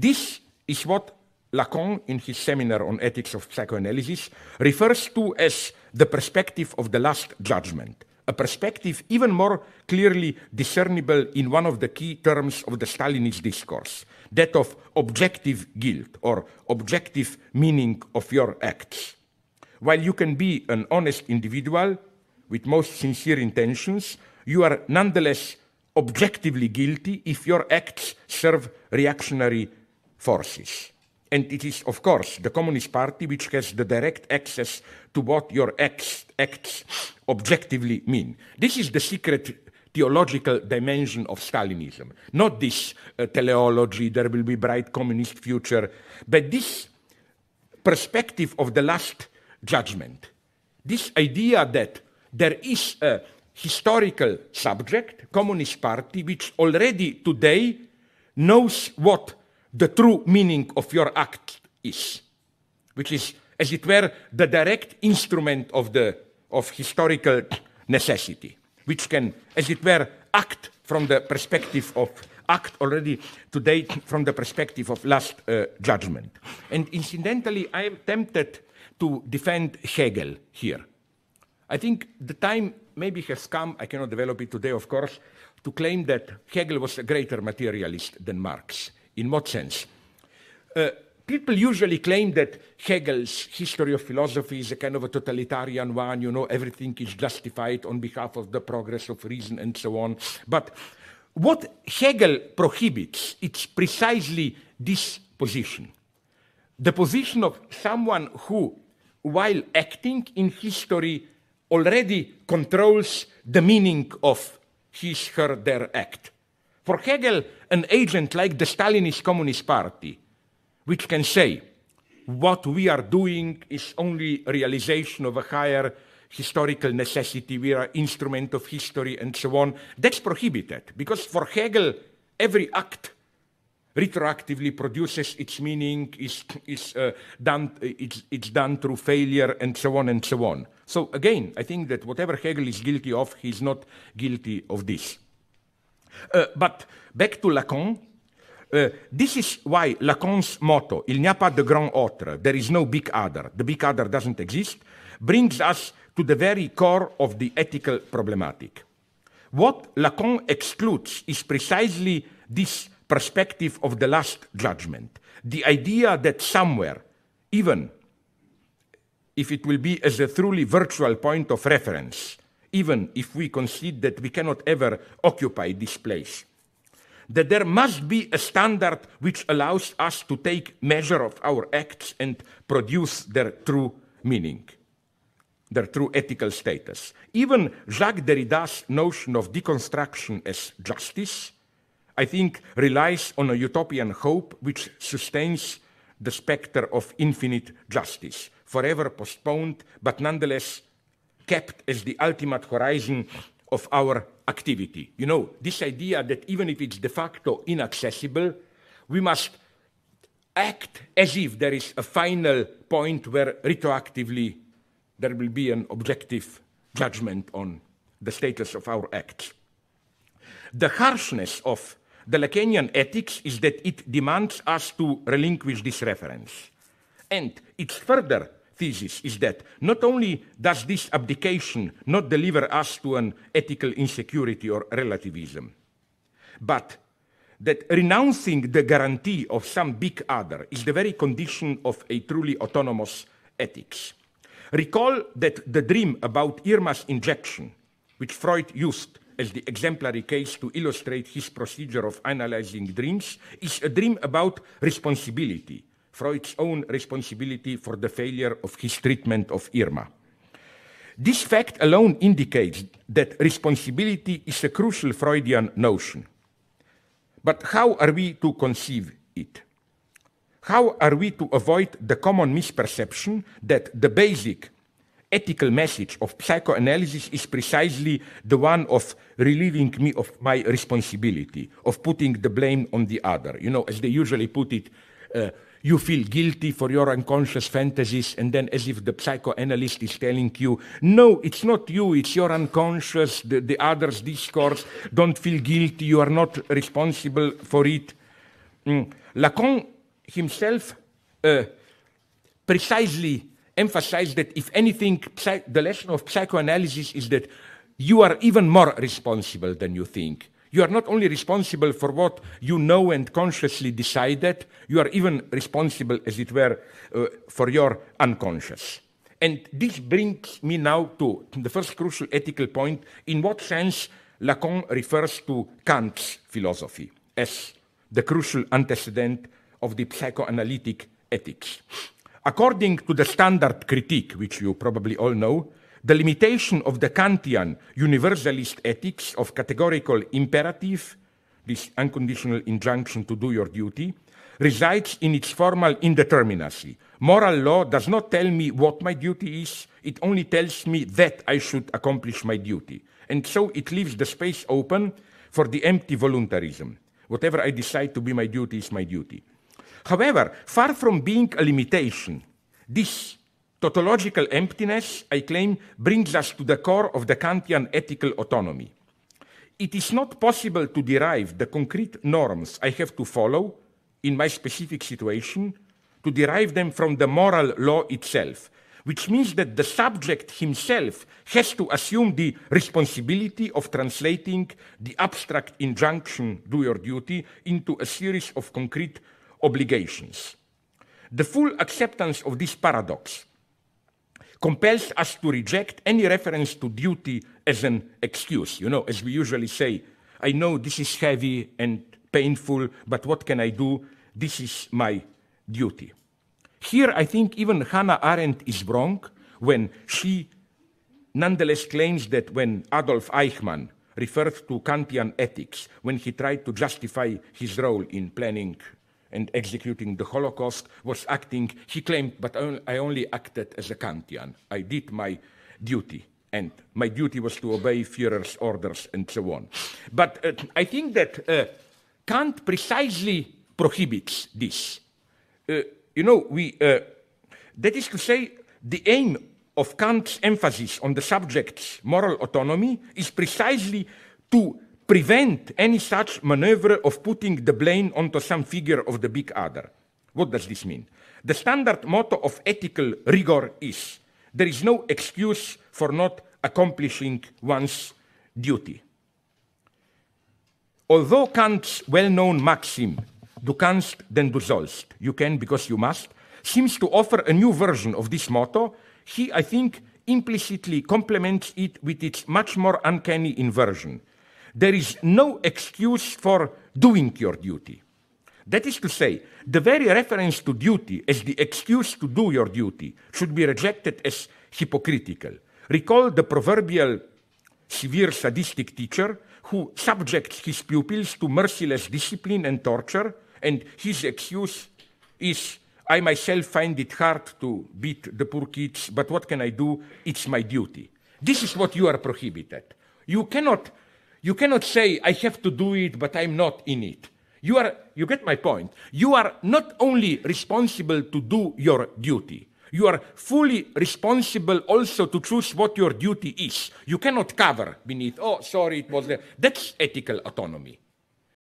This is what Lacan, in his seminar on ethics of psychoanalysis, refers to as the perspective of the last judgment, a perspective even more clearly discernible in one of the key terms of the Stalinist discourse, that of objective guilt or objective meaning of your acts. While you can be an honest individual with most sincere intentions, you are nonetheless objectively guilty if your acts serve reactionary forces. And it is, of course, the Communist Party which has the direct access to what your acts, acts objectively mean. This is the secret theological dimension of Stalinism, not this uh, teleology, there will be bright communist future, but this perspective of the last judgment, this idea that there is a historical subject, Communist Party, which already today knows what the true meaning of your act is, which is, as it were, the direct instrument of, the, of historical necessity, which can, as it were, act from the perspective of act already today from the perspective of last uh, judgment. And incidentally, I am tempted to defend Hegel here. I think the time maybe has come, I cannot develop it today, of course, to claim that Hegel was a greater materialist than Marx in what sense? Uh, people usually claim that Hegel's history of philosophy is a kind of a totalitarian one, you know, everything is justified on behalf of the progress of reason and so on. But what Hegel prohibits, it's precisely this position. The position of someone who, while acting in history, already controls the meaning of his, her, their act. For Hegel, an agent like the Stalinist Communist Party, which can say, what we are doing is only realization of a higher historical necessity, we are instrument of history, and so on, that's prohibited. Because for Hegel, every act retroactively produces its meaning, is, is, uh, done, it's, it's done through failure, and so on and so on. So again, I think that whatever Hegel is guilty of, he's not guilty of this. Uh, but back to Lacan, uh, this is why Lacan's motto, il n'y a pas de grand autre, there is no big other, the big other doesn't exist, brings us to the very core of the ethical problematic. What Lacan excludes is precisely this perspective of the last judgment, the idea that somewhere, even if it will be as a truly virtual point of reference, even if we concede that we cannot ever occupy this place. That there must be a standard which allows us to take measure of our acts and produce their true meaning, their true ethical status. Even Jacques Derrida's notion of deconstruction as justice, I think, relies on a utopian hope which sustains the specter of infinite justice, forever postponed, but nonetheless kept as the ultimate horizon of our activity. You know, this idea that even if it's de facto inaccessible, we must act as if there is a final point where retroactively there will be an objective judgment on the status of our acts. The harshness of the Lacanian ethics is that it demands us to relinquish this reference. And it's further thesis is that not only does this abdication not deliver us to an ethical insecurity or relativism, but that renouncing the guarantee of some big other is the very condition of a truly autonomous ethics. Recall that the dream about Irma's injection, which Freud used as the exemplary case to illustrate his procedure of analyzing dreams, is a dream about responsibility, Freud's own responsibility for the failure of his treatment of Irma. This fact alone indicates that responsibility is a crucial Freudian notion. But how are we to conceive it? How are we to avoid the common misperception that the basic ethical message of psychoanalysis is precisely the one of relieving me of my responsibility, of putting the blame on the other? You know, as they usually put it, uh, you feel guilty for your unconscious fantasies, and then as if the psychoanalyst is telling you, no, it's not you, it's your unconscious, the, the other's discourse. Don't feel guilty, you are not responsible for it. Mm. Lacan himself uh, precisely emphasized that, if anything, the lesson of psychoanalysis is that you are even more responsible than you think. You are not only responsible for what you know and consciously decided, you are even responsible, as it were, uh, for your unconscious. And this brings me now to the first crucial ethical point in what sense Lacan refers to Kant's philosophy as the crucial antecedent of the psychoanalytic ethics. According to the standard critique, which you probably all know, the limitation of the Kantian universalist ethics of categorical imperative, this unconditional injunction to do your duty, resides in its formal indeterminacy. Moral law does not tell me what my duty is, it only tells me that I should accomplish my duty. And so it leaves the space open for the empty voluntarism. Whatever I decide to be my duty is my duty. However, far from being a limitation, this Tautological emptiness, I claim, brings us to the core of the Kantian ethical autonomy. It is not possible to derive the concrete norms I have to follow in my specific situation, to derive them from the moral law itself, which means that the subject himself has to assume the responsibility of translating the abstract injunction, do your duty, into a series of concrete obligations. The full acceptance of this paradox compels us to reject any reference to duty as an excuse. You know, as we usually say, I know this is heavy and painful, but what can I do? This is my duty. Here, I think even Hannah Arendt is wrong when she nonetheless claims that when Adolf Eichmann referred to Kantian ethics, when he tried to justify his role in planning and executing the Holocaust was acting, he claimed, but I only acted as a Kantian. I did my duty, and my duty was to obey Führer's orders and so on. But uh, I think that uh, Kant precisely prohibits this. Uh, you know, we, uh, that is to say, the aim of Kant's emphasis on the subject's moral autonomy is precisely to prevent any such maneuver of putting the blame onto some figure of the big other. What does this mean? The standard motto of ethical rigor is there is no excuse for not accomplishing one's duty. Although Kant's well known maxim, du kannst, denn du sollst, you can because you must, seems to offer a new version of this motto, he, I think, implicitly complements it with its much more uncanny inversion there is no excuse for doing your duty. That is to say, the very reference to duty as the excuse to do your duty should be rejected as hypocritical. Recall the proverbial severe sadistic teacher who subjects his pupils to merciless discipline and torture, and his excuse is, I myself find it hard to beat the poor kids, but what can I do? It's my duty. This is what you are prohibited. You cannot you cannot say, I have to do it, but I'm not in it. You are, you get my point. You are not only responsible to do your duty, you are fully responsible also to choose what your duty is. You cannot cover beneath, oh, sorry, it was there. That's ethical autonomy.